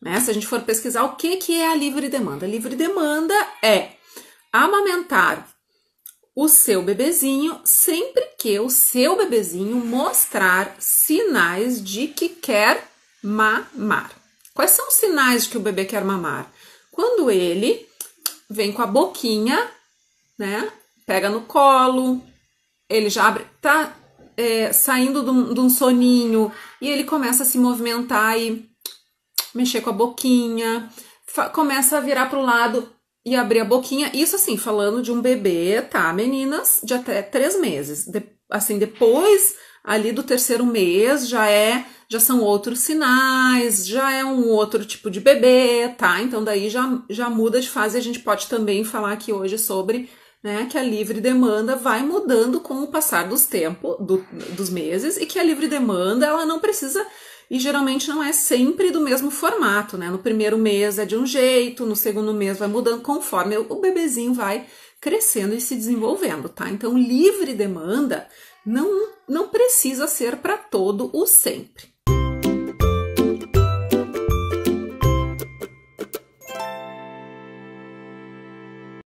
Né? Se a gente for pesquisar o que, que é a livre demanda, a livre demanda é amamentar o seu bebezinho sempre que o seu bebezinho mostrar sinais de que quer mamar. Quais são os sinais de que o bebê quer mamar? Quando ele vem com a boquinha, né? Pega no colo, ele já abre, tá é, saindo de um, de um soninho e ele começa a se movimentar e mexer com a boquinha, começa a virar para o lado e abrir a boquinha. Isso assim, falando de um bebê, tá, meninas, de até três meses. De, assim, depois ali do terceiro mês já é, já são outros sinais, já é um outro tipo de bebê, tá? Então daí já, já muda de fase. A gente pode também falar aqui hoje sobre né, que a livre demanda vai mudando com o passar dos tempos, do, dos meses, e que a livre demanda ela não precisa e geralmente não é sempre do mesmo formato, né? No primeiro mês é de um jeito, no segundo mês vai mudando conforme o bebezinho vai crescendo e se desenvolvendo, tá? Então, livre demanda não, não precisa ser para todo o sempre.